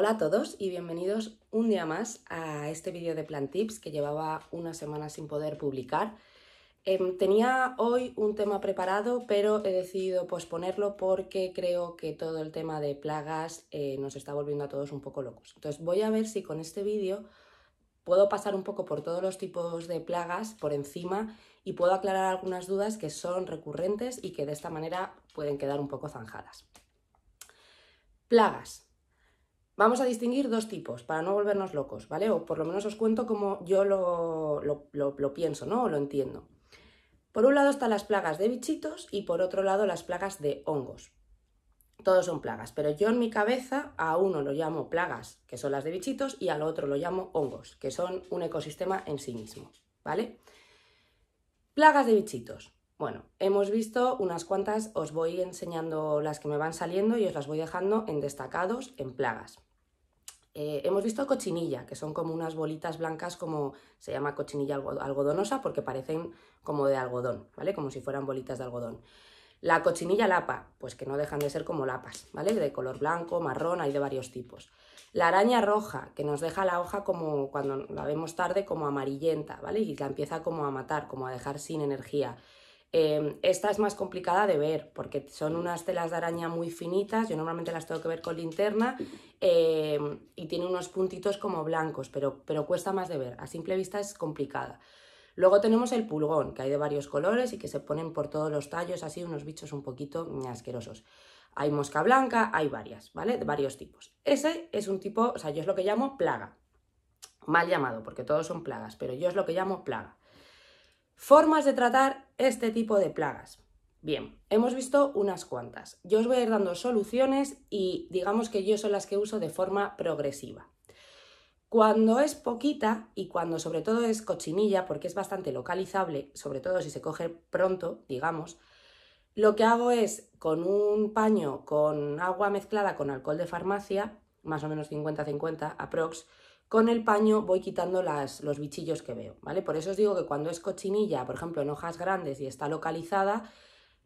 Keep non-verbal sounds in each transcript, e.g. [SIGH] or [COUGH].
Hola a todos y bienvenidos un día más a este vídeo de Plan Tips que llevaba una semana sin poder publicar. Em, tenía hoy un tema preparado, pero he decidido posponerlo porque creo que todo el tema de plagas eh, nos está volviendo a todos un poco locos. Entonces voy a ver si con este vídeo puedo pasar un poco por todos los tipos de plagas por encima y puedo aclarar algunas dudas que son recurrentes y que de esta manera pueden quedar un poco zanjadas. Plagas. Vamos a distinguir dos tipos para no volvernos locos, ¿vale? O por lo menos os cuento como yo lo, pienso, ¿no? O lo entiendo. Por un lado están las plagas de bichitos y por otro lado las plagas de hongos. Todos son plagas, pero yo en mi cabeza a uno lo llamo plagas, que son las de bichitos, y al otro lo llamo hongos, que son un ecosistema en sí mismo, ¿vale? Plagas de bichitos. Bueno, hemos visto unas cuantas, os voy enseñando las que me van saliendo y os las voy dejando en destacados en plagas. Eh, hemos visto cochinilla, que son como unas bolitas blancas, como se llama cochinilla algodonosa, porque parecen como de algodón, ¿vale? Como si fueran bolitas de algodón. La cochinilla lapa, pues que no dejan de ser como lapas, ¿vale? De color blanco, marrón, hay de varios tipos. La araña roja, que nos deja la hoja como cuando la vemos tarde, como amarillenta, ¿vale? Y la empieza como a matar, como a dejar sin energía. Em, esta es más complicada de ver porque son unas telas de araña muy finitas, yo normalmente las tengo que ver con linterna em, y tiene unos puntitos como blancos, pero, pero cuesta más de ver, a simple vista es complicada. Luego tenemos el pulgón, que hay de varios colores y que se ponen por todos los tallos, así unos bichos un poquito asquerosos. Hay mosca blanca, hay varias, ¿vale? De varios tipos. Ese es un tipo, o sea, yo es lo que llamo plaga. Mal llamado, porque todos son plagas, pero yo es lo que llamo plaga. Formas de tratar este tipo de plagas. Bien, hemos visto unas cuantas. Yo os voy a ir dando soluciones y digamos que yo son las que uso de forma progresiva. Cuando es poquita y cuando sobre todo es cochinilla, porque es bastante localizable, sobre todo si se coge pronto, digamos, lo que hago es con un paño con agua mezclada con alcohol de farmacia, más o menos 50-50 aprox, con el paño voy quitando las, los bichillos que veo, ¿vale? Por eso os digo que cuando es cochinilla, por ejemplo, en hojas grandes y está localizada,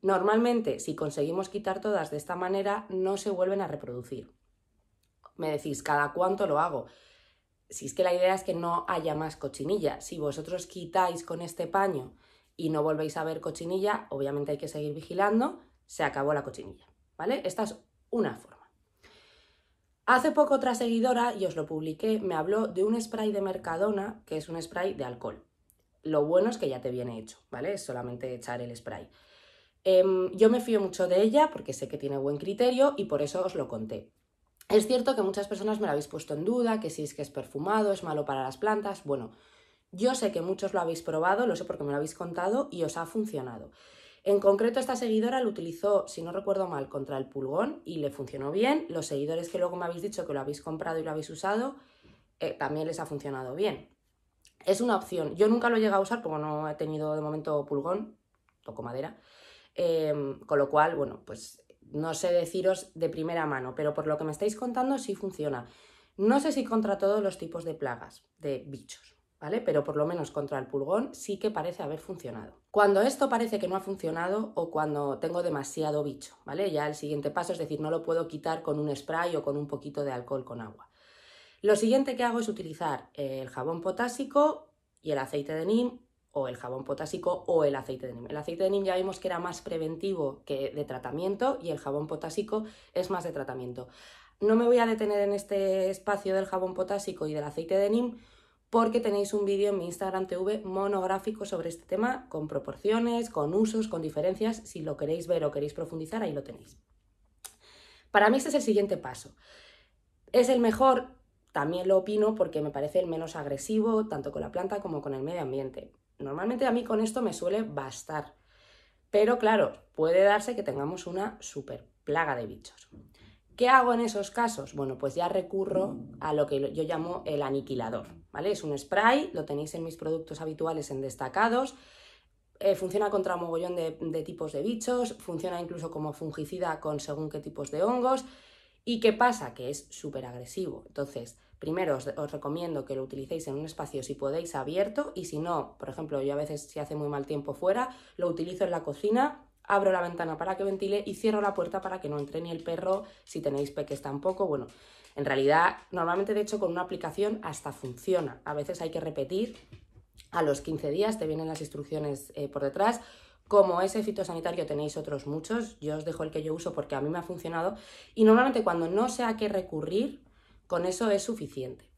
normalmente si conseguimos quitar todas de esta manera, no se vuelven a reproducir. Me decís, ¿cada cuánto lo hago? Si es que la idea es que no haya más cochinilla. Si vosotros quitáis con este paño y no volvéis a ver cochinilla, obviamente hay que seguir vigilando, se acabó la cochinilla, ¿vale? Esta es una forma. Hace poco otra seguidora, y os lo publiqué, me habló de un spray de Mercadona, que es un spray de alcohol. Lo bueno es que ya te viene hecho, ¿vale? Es solamente echar el spray. Em, yo me fío mucho de ella porque sé que tiene buen criterio y por eso os lo conté. Es cierto que muchas personas me lo habéis puesto en duda, que si es que es perfumado, es malo para las plantas. Bueno, yo sé que muchos lo habéis probado, lo sé porque me lo habéis contado y os ha funcionado. En concreto, esta seguidora lo utilizó, si no recuerdo mal, contra el pulgón y le funcionó bien. Los seguidores que luego me habéis dicho que lo habéis comprado y lo habéis usado, eh, también les ha funcionado bien. Es una opción. Yo nunca lo he llegado a usar porque no he tenido de momento pulgón, toco madera. Em, con lo cual, bueno, pues no sé deciros de primera mano, pero por lo que me estáis contando sí funciona. No sé si contra todos los tipos de plagas, de bichos, pero por lo menos contra el pulgón sí que parece haber funcionado. Cuando esto parece que no ha funcionado o cuando tengo demasiado bicho, ¿vale? Ya el siguiente paso, es decir, no lo puedo quitar con un spray o con un poquito de alcohol con agua. Lo siguiente que hago es utilizar eh, el jabón potásico y el aceite de NIM o el jabón potásico o el aceite de NIM. El aceite de NIM ya vimos que era más preventivo que de tratamiento y el jabón potásico es más de tratamiento. No me voy a detener en este espacio del jabón potásico y del aceite de NIM porque tenéis un vídeo en mi Instagram TV monográfico sobre este tema, con proporciones, con usos, con diferencias. Si lo queréis ver o queréis profundizar, ahí lo tenéis. Para mí este es el siguiente paso. Es el mejor, también lo opino, porque me parece el menos agresivo, tanto con la planta como con el medio ambiente. Normalmente a mí con esto me suele bastar. Pero claro, puede darse que tengamos una super plaga de bichos. ¿Qué hago en esos casos? Bueno, pues ya recurro a lo que yo llamo el aniquilador ¿vale? Es un spray, lo tenéis en mis productos habituales en destacados. Eh, funciona contra mogollón de, tipos de bichos, funciona incluso como fungicida con según qué tipos de hongos. ¿Y qué pasa? Que es súper agresivo. Entonces, primero os, os, recomiendo que lo utilicéis en un espacio si podéis abierto y si no, por ejemplo, yo a veces si hace muy mal tiempo fuera, lo utilizo en la cocina, abro la ventana para que ventile y cierro la puerta para que no entre ni el perro, si tenéis peques tampoco, bueno, en realidad, normalmente de hecho con una aplicación hasta funciona. A veces hay que repetir, a los 15 días te vienen las instrucciones eh, por detrás. Como ese fitosanitario tenéis otros muchos, yo os dejo el que yo uso porque a mí me ha funcionado y normalmente cuando no sé a qué recurrir, con eso es suficiente.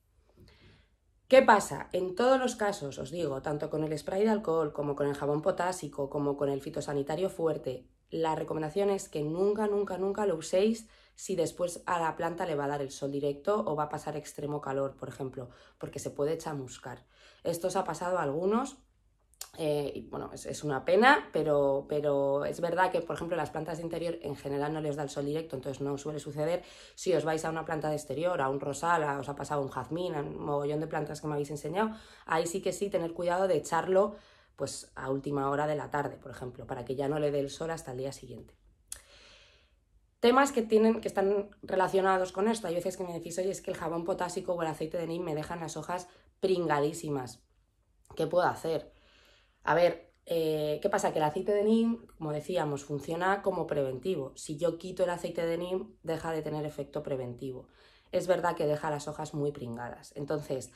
¿Qué pasa? En todos los casos, os digo, tanto con el spray de alcohol como con el jabón potásico, como con el fitosanitario fuerte, la recomendación es que nunca, nunca, nunca lo uséis si después a la planta le va a dar el sol directo o va a pasar extremo calor, por ejemplo, porque se puede chamuscar. Esto os ha pasado a algunos, eh, bueno, es, una pena, pero, es verdad que, por ejemplo, las plantas de interior en general no les da el sol directo, entonces no suele suceder. Si os vais a una planta de exterior, a un rosal, a, os ha pasado un jazmín, a un mogollón de plantas que me habéis enseñado, ahí sí que sí tener cuidado de echarlo pues a última hora de la tarde, por ejemplo, para que ya no le dé el sol hasta el día siguiente. Temas que, tienen, que están relacionados con esto. Hay veces que me decís, oye, es que el jabón potásico o el aceite de neem me dejan las hojas pringadísimas. ¿Qué puedo hacer? A ver, eh, ¿qué pasa? Que el aceite de NIM, como decíamos, funciona como preventivo. Si yo quito el aceite de NIM, deja de tener efecto preventivo. Es verdad que deja las hojas muy pringadas. Entonces,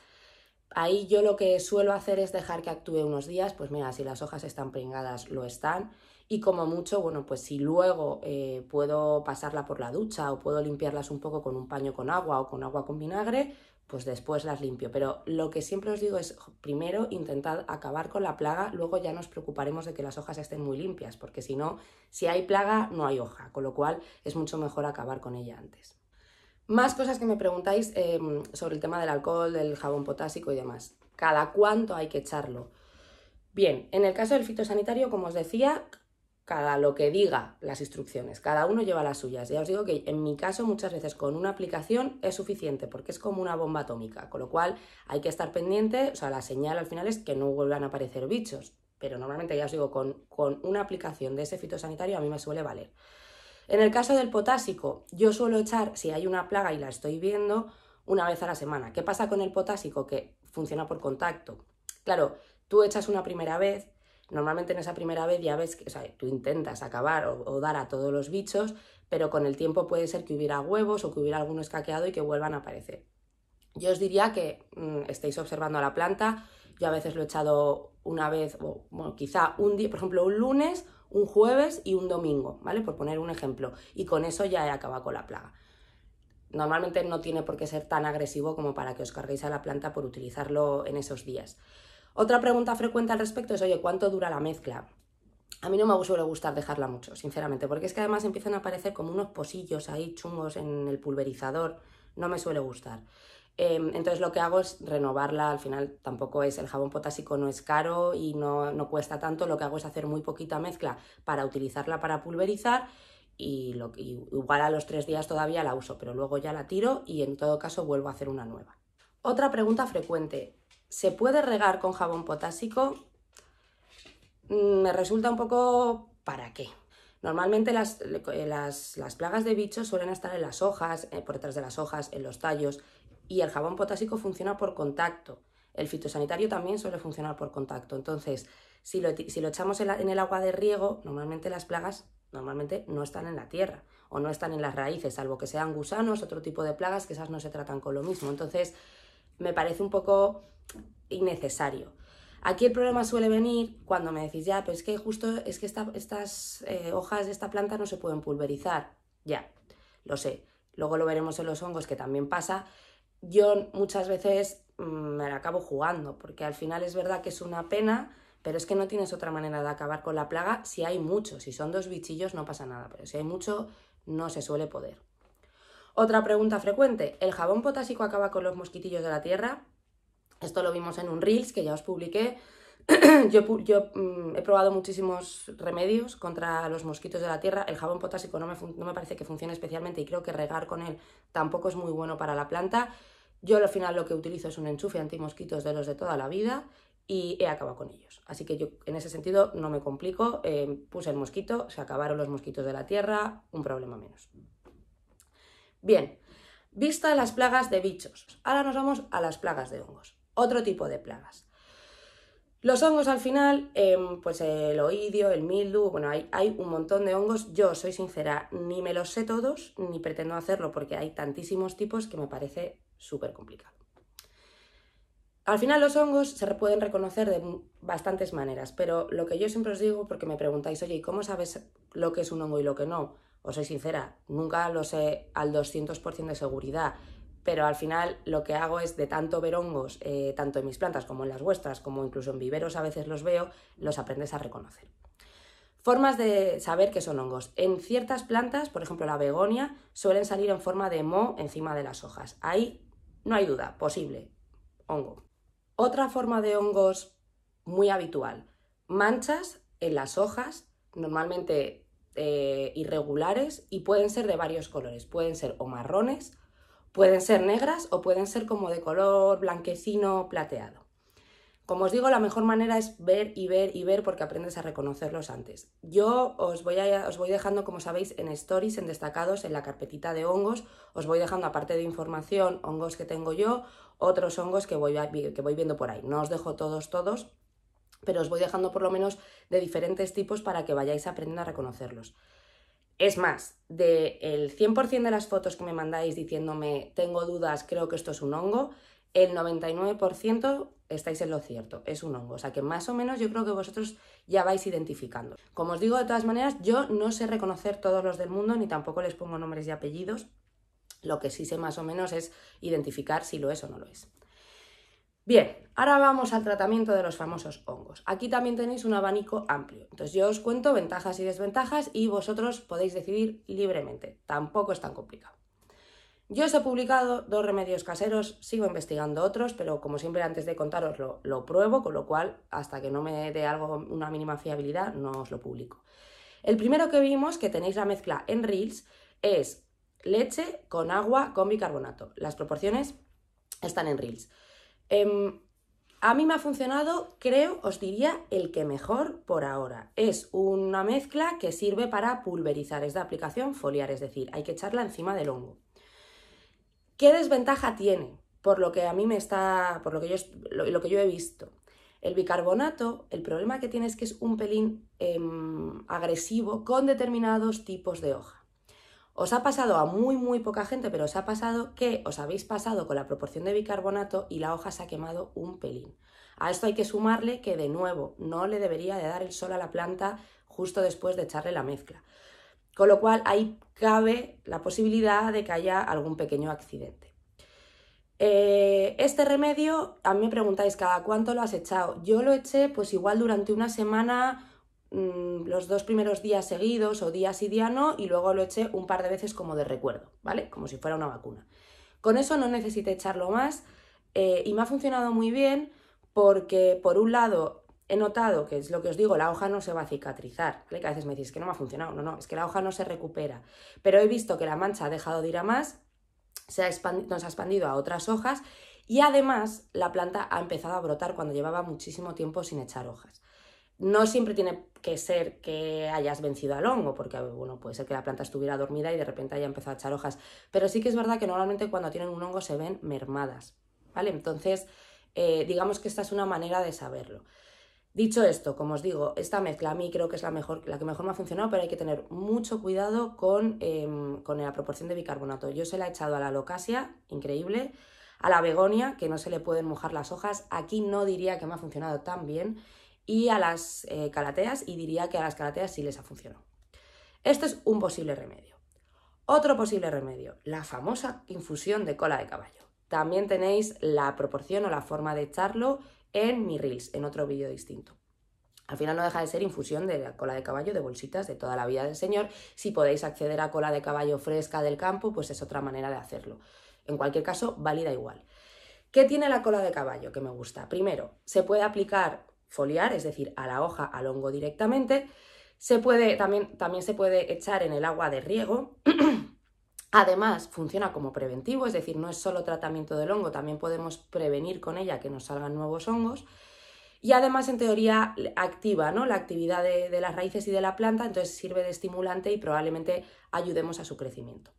ahí yo lo que suelo hacer es dejar que actúe unos días. Pues mira, si las hojas están pringadas, lo están. Y como mucho, bueno, pues si luego eh, puedo pasarla por la ducha o puedo limpiarlas un poco con un paño con agua o con agua con vinagre, pues después las limpio. Pero lo que siempre os digo es, primero intentad acabar con la plaga, luego ya nos preocuparemos de que las hojas estén muy limpias, porque si no, si hay plaga, no hay hoja, con lo cual es mucho mejor acabar con ella antes. Más cosas que me preguntáis em, sobre el tema del alcohol, del jabón potásico y demás. ¿Cada cuánto hay que echarlo? Bien, en el caso del fitosanitario, como os decía, cada lo que diga las instrucciones, cada uno lleva las suyas. Ya os digo que en mi caso muchas veces con una aplicación es suficiente porque es como una bomba atómica, con lo cual hay que estar pendiente, o sea, la señal al final es que no vuelvan a aparecer bichos, pero normalmente ya os digo, con, con una aplicación de ese fitosanitario a mí me suele valer. En el caso del potásico, yo suelo echar, si hay una plaga y la estoy viendo, una vez a la semana. ¿Qué pasa con el potásico? Que funciona por contacto. Claro, tú echas una primera vez, Normalmente en esa primera vez ya ves que tú intentas acabar o, dar a todos los bichos, pero con el tiempo puede ser que hubiera huevos o que hubiera alguno escaqueado y que vuelvan a aparecer. Yo os diría que mm, estéis observando a la planta. Yo a veces lo he echado una vez, o quizá un día, por ejemplo, un lunes, un jueves y un domingo, ¿vale? Por poner un ejemplo. Y con eso ya he acabado con la plaga normalmente no tiene por qué ser tan agresivo como para que os carguéis a la planta por utilizarlo en esos días. Otra pregunta frecuente al respecto es, oye, ¿cuánto dura la mezcla? A mí no me suele gustar dejarla mucho, sinceramente, porque es que además empiezan a aparecer como unos posillos ahí chungos en el pulverizador, no me suele gustar. Em, entonces lo que hago es renovarla, al final tampoco es, el jabón potásico no es caro y no, cuesta tanto, lo que hago es hacer muy poquita mezcla para utilizarla para pulverizar y, lo, y igual a los tres días todavía la uso, pero luego ya la tiro y en todo caso vuelvo a hacer una nueva. Otra pregunta frecuente, se puede regar con jabón potásico, mm, me resulta un poco para qué. Normalmente eh, las, plagas de bichos suelen estar en las hojas, eh, por detrás de las hojas, en los tallos, y el jabón potásico funciona por contacto. El fitosanitario también suele funcionar por contacto. Entonces, si lo, echamos en, el agua de riego, normalmente las plagas normalmente no están en la tierra o no están en las raíces, salvo que sean gusanos, otro tipo de plagas que esas no se tratan con lo mismo. Entonces, me parece un poco innecesario. Aquí el problema suele venir cuando me decís, ya, pero es que justo es que estas eh, hojas de esta planta no se pueden pulverizar. Ya, lo sé. Luego lo veremos en los hongos, que también pasa. Yo muchas veces mm, me la acabo jugando, porque al final es verdad que es una pena, pero es que no tienes otra manera de acabar con la plaga si hay mucho. Si son dos bichillos no pasa nada, pero si hay mucho no se suele poder. Otra pregunta frecuente, ¿el jabón potásico acaba con los mosquitillos de la tierra? Esto lo vimos en un Reels que ya os publiqué. [CLEARS THROAT] yo, mm, he probado muchísimos remedios contra los mosquitos de la tierra. El jabón potásico no me, parece que funcione especialmente y creo que regar con él tampoco es muy bueno para la planta. Yo al final lo que utilizo es un enchufe antimosquitos de los de toda la vida y he acabado con ellos. Así que yo en ese sentido no me complico. Eh, puse el mosquito, se acabaron los mosquitos de la tierra, un problema menos. Bien, vista las plagas de bichos, ahora nos vamos a las plagas de hongos, otro tipo de plagas. Los hongos al final, em, pues el oidio, el mildu, bueno, hay, un montón de hongos. Yo soy sincera, ni me los sé todos, ni pretendo hacerlo porque hay tantísimos tipos que me parece súper complicado. Al final los hongos se pueden reconocer de bastantes maneras, pero lo que yo siempre os digo, porque me preguntáis, oye, cómo sabes lo que es un hongo y lo que no? os soy sincera, nunca lo sé al 200% de seguridad, pero al final lo que hago es de tanto ver hongos, eh, tanto en mis plantas como en las vuestras, como incluso en viveros a veces los veo, los aprendes a reconocer. Formas de saber que son hongos. En ciertas plantas, por ejemplo la begonia, suelen salir en forma de mo encima de las hojas. Ahí no hay duda, posible, hongo. Otra forma de hongos muy habitual, manchas en las hojas, normalmente eh, irregulares y pueden ser de varios colores. Pueden ser o marrones, pueden ser negras o pueden ser como de color blanquecino plateado. Como os digo, la mejor manera es ver y ver y ver porque aprendes a reconocerlos antes. Yo os voy, os voy dejando, como sabéis, en stories, en destacados, en la carpetita de hongos, os voy dejando aparte de información, hongos que tengo yo, otros hongos que voy, que voy viendo por ahí. No os dejo todos, todos, pero os voy dejando por lo menos de diferentes tipos para que vayáis aprendiendo a reconocerlos. Es más, del 100% de las fotos que me mandáis diciéndome tengo dudas, creo que esto es un hongo, el 99% estáis en lo cierto, es un hongo. O sea que más o menos yo creo que vosotros ya vais identificando. Como os digo, de todas maneras, yo no sé reconocer todos los del mundo, ni tampoco les pongo nombres y apellidos. Lo que sí sé más o menos es identificar si lo es o no lo es. Bien, ahora vamos al tratamiento de los famosos hongos. Aquí también tenéis un abanico amplio. Entonces yo os cuento ventajas y desventajas y vosotros podéis decidir libremente. Tampoco es tan complicado. Yo os he publicado dos remedios caseros, sigo investigando otros, pero como siempre antes de contaros lo, lo pruebo, con lo cual hasta que no me dé algo, una mínima fiabilidad, no os lo publico. El primero que vimos, que tenéis la mezcla en Reels, es leche con agua con bicarbonato. Las proporciones están en Reels. Em, a mí me ha funcionado, creo, os diría, el que mejor por ahora. Es una mezcla que sirve para pulverizar, es de aplicación foliar, es decir, hay que echarla encima del hongo. ¿Qué desventaja tiene? Por lo que a mí me está, por lo que yo, lo, que yo he visto. El bicarbonato, el problema que tiene es que es un pelín em, agresivo con determinados tipos de hojas. Os ha pasado a muy, muy poca gente, pero os ha pasado que os habéis pasado con la proporción de bicarbonato y la hoja se ha quemado un pelín. A esto hay que sumarle que, de nuevo, no le debería de dar el sol a la planta justo después de echarle la mezcla. Con lo cual, ahí cabe la posibilidad de que haya algún pequeño accidente. Eh, este remedio, a mí me preguntáis cada cuánto lo has echado. Yo lo eché pues igual durante una semana Mm, los dos primeros días seguidos o días y día no, y luego lo eché un par de veces como de recuerdo, ¿vale? Como si fuera una vacuna. Con eso no necesité echarlo más eh, y me ha funcionado muy bien porque, por un lado, he notado que es lo que os digo, la hoja no se va a cicatrizar, Que a veces me decís que no me ha funcionado, no, no, es que la hoja no se recupera, pero he visto que la mancha ha dejado de ir a más, se nos ha expandido a otras hojas y además la planta ha empezado a brotar cuando llevaba muchísimo tiempo sin echar hojas no siempre tiene que ser que hayas vencido al hongo, porque bueno, puede ser que la planta estuviera dormida y de repente haya empezado a echar hojas, pero sí que es verdad que normalmente cuando tienen un hongo se ven mermadas, ¿vale? Entonces, eh, digamos que esta es una manera de saberlo. Dicho esto, como os digo, esta mezcla a mí creo que es la mejor, la que mejor me ha funcionado, pero hay que tener mucho cuidado con, em, con la proporción de bicarbonato. Yo se la he echado a la locasia, increíble, a la begonia, que no se le pueden mojar las hojas. Aquí no diría que me ha funcionado tan bien y a las eh, calateas y diría que a las calateas sí les ha funcionado. Este es un posible remedio. Otro posible remedio, la famosa infusión de cola de caballo. También tenéis la proporción o la forma de echarlo en mi reels, en otro vídeo distinto. Al final no deja de ser infusión de cola de caballo, de bolsitas, de toda la vida del señor. Si podéis acceder a cola de caballo fresca del campo, pues es otra manera de hacerlo. En cualquier caso, válida igual. ¿Qué tiene la cola de caballo que me gusta? Primero, se puede aplicar foliar, es decir, a la hoja, al hongo directamente. Se puede, también, también se puede echar en el agua de riego. [CLEARS THROAT] Además, funciona como preventivo, es decir, no es solo tratamiento del hongo, también podemos prevenir con ella que nos salgan nuevos hongos. Y además, en teoría, activa ¿no? la actividad de, de las raíces y de la planta, entonces sirve de estimulante y probablemente ayudemos a su crecimiento.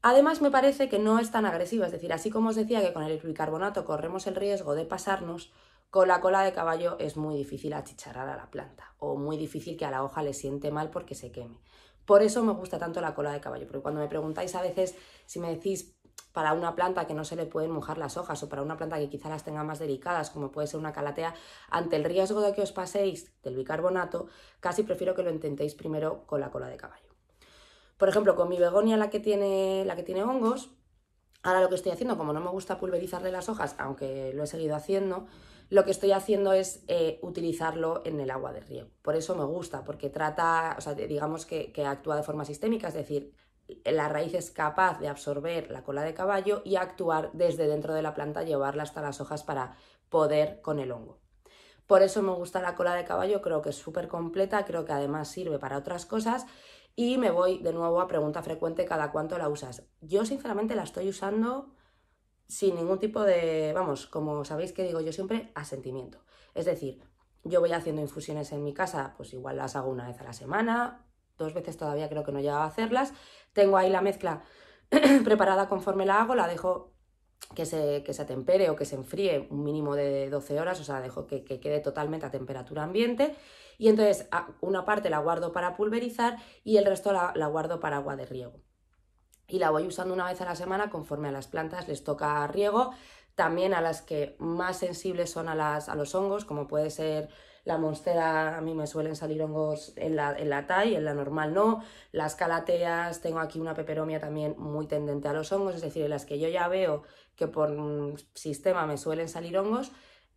Además, me parece que no es tan agresiva, es decir, así como os decía que con el bicarbonato corremos el riesgo de pasarnos, con la cola de caballo es muy difícil achicharrar a la planta o muy difícil que a la hoja le siente mal porque se queme. Por eso me gusta tanto la cola de caballo, porque cuando me preguntáis a veces si me decís para una planta que no se le pueden mojar las hojas o para una planta que quizá las tenga más delicadas, como puede ser una calatea, ante el riesgo de que os paséis del bicarbonato, casi prefiero que lo intentéis primero con la cola de caballo. Por ejemplo, con mi begonia, la que tiene, la que tiene hongos, ahora lo que estoy haciendo, como no me gusta pulverizarle las hojas, aunque lo he seguido haciendo, lo que estoy haciendo es eh, utilizarlo en el agua de riego. Por eso me gusta, porque trata, o sea, digamos que, que actúa de forma sistémica, es decir, la raíz es capaz de absorber la cola de caballo y actuar desde dentro de la planta, llevarla hasta las hojas para poder con el hongo. Por eso me gusta la cola de caballo, creo que es súper completa, creo que además sirve para otras cosas y me voy de nuevo a pregunta frecuente cada cuánto la usas. Yo sinceramente la estoy usando sin ningún tipo de, vamos, como sabéis que digo yo siempre, asentimiento. Es decir, yo voy haciendo infusiones en mi casa, pues igual las hago una vez a la semana, dos veces todavía creo que no llegaba a hacerlas. Tengo ahí la mezcla [CLEARS THROAT] preparada conforme la hago, la dejo que se, se atempere o que se enfríe un mínimo de 12 horas, o sea, dejo que, quede totalmente a temperatura ambiente. Y entonces una parte la guardo para pulverizar y el resto la guardo para agua de riego y la voy usando una vez a la semana conforme a las plantas les toca riego. También a las que más sensibles son a, las, a los hongos, como puede ser la monstera, a mí me suelen salir hongos en la, en la en la normal no. Las calateas, tengo aquí una peperomia también muy tendente a los hongos, es decir, en las que yo ya veo que por mm, sistema me suelen salir hongos,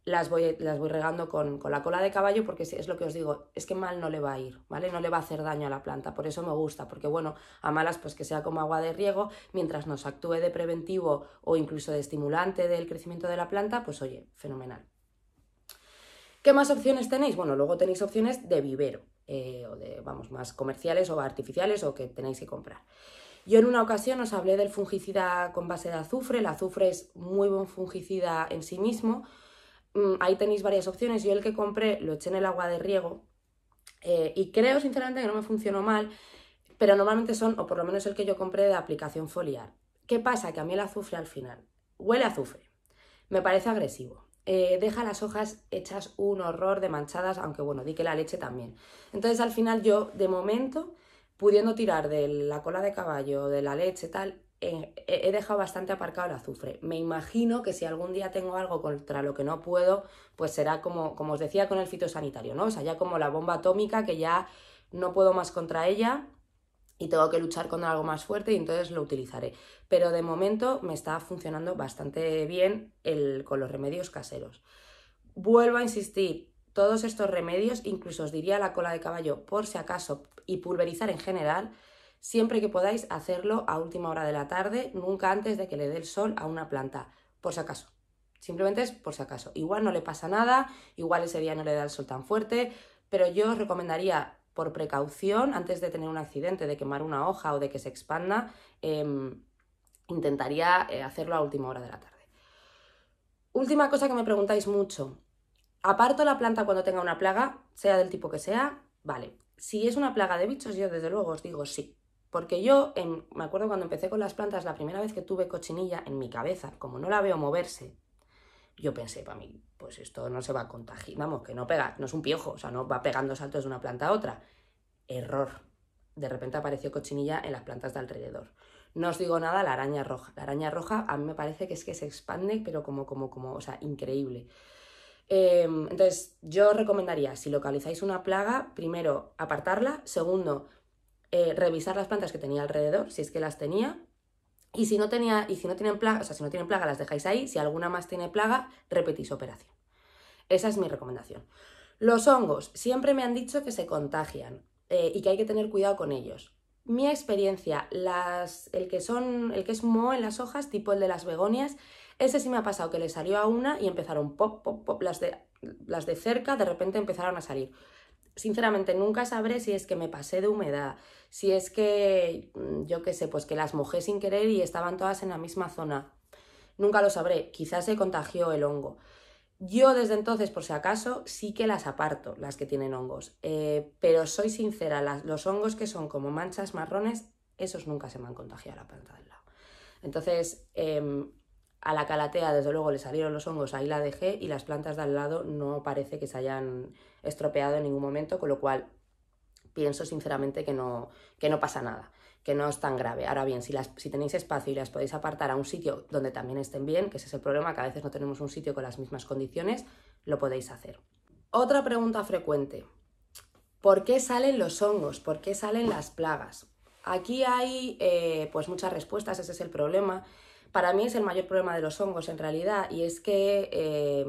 las voy, regando con, la cola de caballo porque es lo que os digo, es que mal no le va a ir, ¿vale? No le va a hacer daño a la planta, por eso me gusta, porque bueno, a malas pues que sea como agua de riego, mientras nos actúe de preventivo o incluso de estimulante del crecimiento de la planta, pues oye, fenomenal. ¿Qué más opciones tenéis? Bueno, luego tenéis opciones de vivero, eh, o de, vamos, más comerciales o artificiales o que tenéis que comprar. Yo en una ocasión os hablé del fungicida con base de azufre, el azufre es muy buen fungicida en sí mismo, Mm, ahí tenéis varias opciones. Yo el que compré lo eché en el agua de riego eh, y creo sinceramente que no me funcionó mal, pero normalmente son, o por lo menos el que yo compré de aplicación foliar. ¿Qué pasa? Que a mí el azufre al final huele a azufre, me parece agresivo. Eh, deja las hojas hechas un horror de manchadas, aunque bueno, di que la leche también. Entonces al final yo, de momento, pudiendo tirar de la cola de caballo, de la leche, tal, eh, he dejado bastante aparcado el azufre. Me imagino que si algún día tengo algo contra lo que no puedo, pues será como, como os decía con el fitosanitario, ¿no? O sea, ya como la bomba atómica que ya no puedo más contra ella y tengo que luchar con algo más fuerte y entonces lo utilizaré. Pero de momento me está funcionando bastante bien con los remedios caseros. Vuelvo a insistir, todos estos remedios, incluso os diría la cola de caballo por si acaso y pulverizar en general, siempre que podáis hacerlo a última hora de la tarde, nunca antes de que le dé el sol a una planta, por si acaso. Simplemente es por si acaso. Igual no le pasa nada, igual ese día no le da el sol tan fuerte, pero yo os recomendaría por precaución, antes de tener un accidente, de quemar una hoja o de que se expanda, em, intentaría eh, hacerlo a última hora de la tarde. Última cosa que me preguntáis mucho. ¿Aparto la planta cuando tenga una plaga, sea del tipo que sea? Vale. Si es una plaga de bichos, yo desde luego os digo sí. Porque yo en, me acuerdo cuando empecé con las plantas, la primera vez que tuve cochinilla en mi cabeza, como no la veo moverse, yo pensé para mí, pues esto no se va a contagiar, vamos, que no pega, no es un piojo, o sea, no va pegando saltos de una planta a otra. Error. De repente apareció cochinilla en las plantas de alrededor. No os digo nada la araña roja. La araña roja a mí me parece que es que se expande, pero como, como, como, o sea, increíble. Em, entonces, yo recomendaría, si localizáis una plaga, primero apartarla, segundo, eh, revisar las plantas que tenía alrededor, si es que las tenía, y si no tenía, y si no tienen plaga, o sea, si no tienen plaga, las dejáis ahí. Si alguna más tiene plaga, repetís operación. Esa es mi recomendación. Los hongos siempre me han dicho que se contagian eh, y que hay que tener cuidado con ellos. Mi experiencia, las, el que son, el que es moho en las hojas, tipo el de las begonias, ese sí me ha pasado que le salió a una y empezaron pop, pop, pop, las de, las de cerca de repente empezaron a salir sinceramente nunca sabré si es que me pasé de humedad, si es que, mm, yo qué sé, pues que las mojé sin querer y estaban todas en la misma zona. Nunca lo sabré, quizás se contagió el hongo. Yo desde entonces, por si acaso, sí que las aparto, las que tienen hongos. Eh, pero soy sincera, las, los hongos que son como manchas marrones, esos nunca se me han contagiado a la planta del lado. Entonces, em, a la calatea, desde luego, le salieron los hongos, ahí la dejé y las plantas de al lado no parece que se hayan estropeado en ningún momento, con lo cual pienso sinceramente que no, que no pasa nada, que no es tan grave. Ahora bien, si, las, si tenéis espacio y las podéis apartar a un sitio donde también estén bien, que ese es el problema, que a veces no tenemos un sitio con las mismas condiciones, lo podéis hacer. Otra pregunta frecuente. ¿Por qué salen los hongos? ¿Por qué salen las plagas? Aquí hay eh, pues muchas respuestas, ese es el problema. Para mí es el mayor problema de los hongos en realidad y es que eh,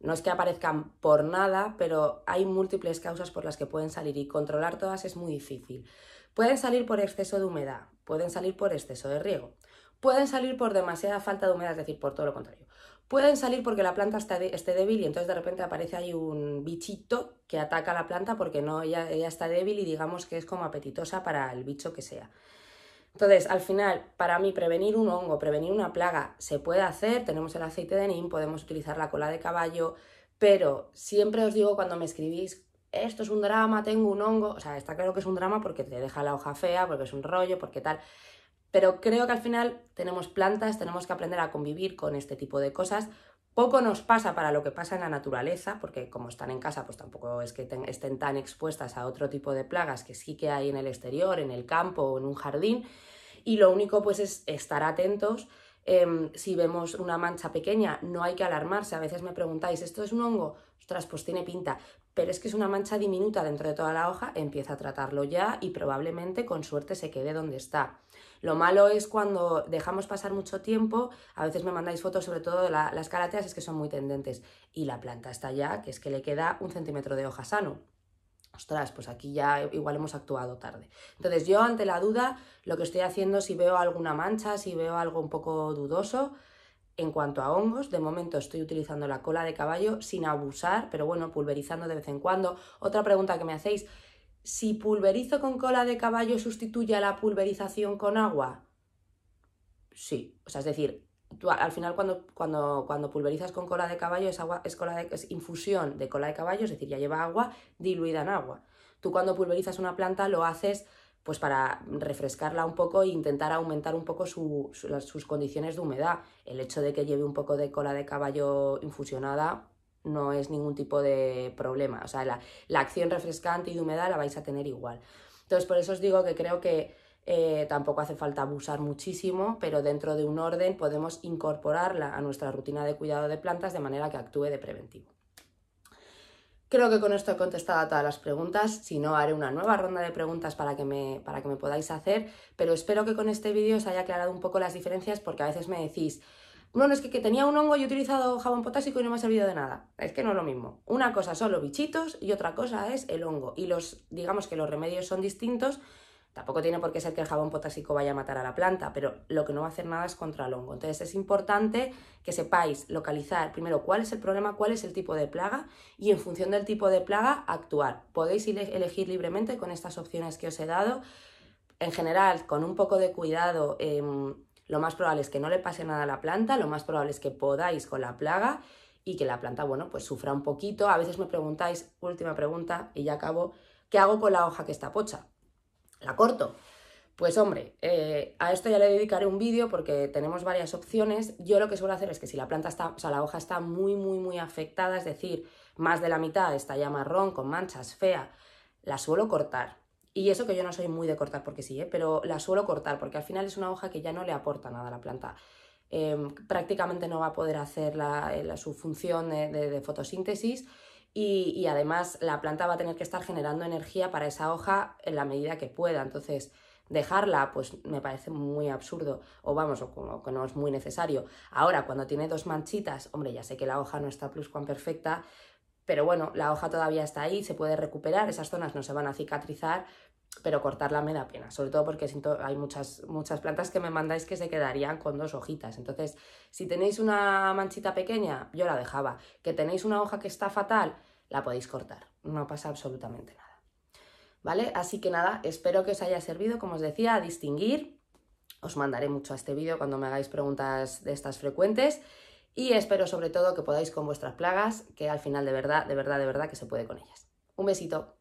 no es que aparezcan por nada, pero hay múltiples causas por las que pueden salir y controlar todas es muy difícil. Pueden salir por exceso de humedad, pueden salir por exceso de riego, pueden salir por demasiada falta de humedad, es decir, por todo lo contrario. Pueden salir porque la planta esté débil y entonces de repente aparece ahí un bichito que ataca a la planta porque no, ella está débil y digamos que es como apetitosa para el bicho que sea. Entonces, al final, para mí, prevenir un hongo, prevenir una plaga, se puede hacer, tenemos el aceite de NIM, podemos utilizar la cola de caballo, pero siempre os digo cuando me escribís, esto es un drama, tengo un hongo, o sea, está claro que es un drama porque te deja la hoja fea, porque es un rollo, porque tal, pero creo que al final tenemos plantas, tenemos que aprender a convivir con este tipo de cosas, poco nos pasa para lo que pasa en la naturaleza, porque como están en casa, pues tampoco es que estén tan expuestas a otro tipo de plagas que sí que hay en el exterior, en el campo o en un jardín. Y lo único pues es estar atentos. Em, si vemos una mancha pequeña, no hay que alarmarse. A veces me preguntáis, ¿esto es un hongo? Ostras, pues tiene pinta. Pero es que es una mancha diminuta dentro de toda la hoja, empieza a tratarlo ya y probablemente con suerte se quede donde está. Lo malo es cuando dejamos pasar mucho tiempo, a veces me mandáis fotos sobre todo de las calateas, es que son muy tendentes. Y la planta está ya, que es que le queda un centímetro de hoja sano. Ostras, pues aquí ya igual hemos actuado tarde. Entonces yo ante la duda, lo que estoy haciendo, si veo alguna mancha, si veo algo un poco dudoso, en cuanto a hongos, de momento estoy utilizando la cola de caballo sin abusar, pero bueno, pulverizando de vez en cuando. Otra pregunta que me hacéis, si pulverizo con cola de caballo sustituye a la pulverización con agua. Sí, o sea, es decir, al final cuando, cuando, pulverizas con cola de caballo es, agua, es, cola de, es infusión de cola de caballo, es decir, ya lleva agua diluida en agua. Tú cuando pulverizas una planta lo haces pues para refrescarla un poco e intentar aumentar un poco sus condiciones de humedad. El hecho de que lleve un poco de cola de caballo infusionada no es ningún tipo de problema. O sea, la, acción refrescante y de humedad la vais a tener igual. Entonces, por eso os digo que creo que eh, tampoco hace falta abusar muchísimo, pero dentro de un orden podemos incorporarla a nuestra rutina de cuidado de plantas de manera que actúe de preventivo. Creo que con esto he contestado a todas las preguntas, si no haré una nueva ronda de preguntas para me, para que me podáis hacer, pero espero que con este vídeo os haya aclarado un poco las diferencias porque a veces me decís, no, no es que, tenía un hongo y he utilizado jabón potásico y no me ha servido de nada. Es que no es lo mismo. Una cosa son los bichitos y otra cosa es el hongo. Y los, digamos que los remedios son distintos. Tampoco tiene por qué ser que el jabón potásico vaya a matar a la planta, pero lo que no va a hacer nada es contra el hongo. Entonces es importante que sepáis localizar primero cuál es el problema, cuál es el tipo de plaga y en función del tipo de plaga actuar. Podéis elegir libremente con estas opciones que os he dado. En general, con un poco de cuidado, em, lo más probable es que no le pase nada a la planta, lo más probable es que podáis con la plaga y que la planta, bueno, pues sufra un poquito. A veces me preguntáis, última pregunta y ya acabo, ¿qué hago con la hoja que está pocha? ¿La corto? Pues hombre, eh, a esto ya le dedicaré un vídeo porque tenemos varias opciones. Yo lo que suelo hacer es que si la planta está, o sea, la hoja está muy, muy, muy afectada, es decir, más de la mitad está ya marrón, con manchas, fea, la suelo cortar. Y eso que yo no soy muy de cortar porque sí, ¿eh? pero la suelo cortar porque al final es una hoja que ya no le aporta nada a la planta. Em, prácticamente no va a poder hacer la, eh, su función de, fotosíntesis y, además la planta va a tener que estar generando energía para esa hoja en la medida que pueda. Entonces, dejarla pues me parece muy absurdo o vamos, o como que no es muy necesario. Ahora, cuando tiene dos manchitas, hombre, ya sé que la hoja no está plus cuan perfecta, pero bueno, la hoja todavía está ahí, se puede recuperar, esas zonas no se van a cicatrizar, pero cortarla me da pena, sobre todo porque siento, hay muchas, muchas plantas que me mandáis que se quedarían con dos hojitas. Entonces, si tenéis una manchita pequeña, yo la dejaba. Que tenéis una hoja que está fatal, la podéis cortar. No pasa absolutamente nada. ¿Vale? Así que nada, espero que os haya servido, como os decía, a distinguir. Os mandaré mucho a este vídeo cuando me hagáis preguntas de estas frecuentes y espero sobre todo que podáis con vuestras plagas, que al final de verdad, de verdad, de verdad que se puede con ellas. Un besito.